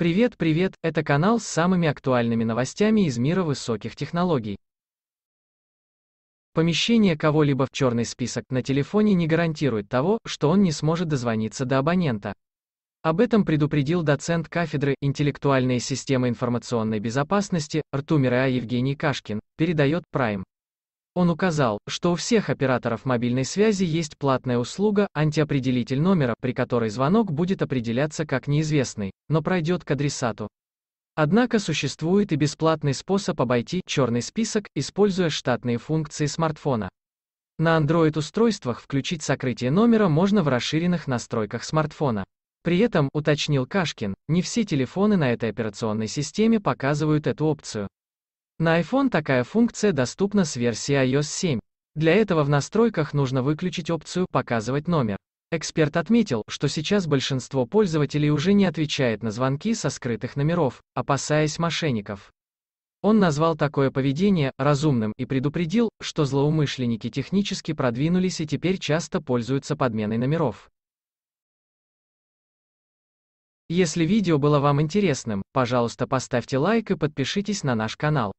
Привет, привет, это канал с самыми актуальными новостями из мира высоких технологий. Помещение кого-либо в черный список на телефоне не гарантирует того, что он не сможет дозвониться до абонента. Об этом предупредил доцент кафедры «Интеллектуальные системы информационной безопасности» РТУ Евгений Кашкин, передает Prime. Он указал, что у всех операторов мобильной связи есть платная услуга, антиопределитель номера, при которой звонок будет определяться как неизвестный, но пройдет к адресату. Однако существует и бесплатный способ обойти черный список, используя штатные функции смартфона. На Android-устройствах включить сокрытие номера можно в расширенных настройках смартфона. При этом, уточнил Кашкин, не все телефоны на этой операционной системе показывают эту опцию. На iPhone такая функция доступна с версии iOS 7. Для этого в настройках нужно выключить опцию «Показывать номер». Эксперт отметил, что сейчас большинство пользователей уже не отвечает на звонки со скрытых номеров, опасаясь мошенников. Он назвал такое поведение разумным и предупредил, что злоумышленники технически продвинулись и теперь часто пользуются подменой номеров. Если видео было вам интересным, пожалуйста поставьте лайк и подпишитесь на наш канал.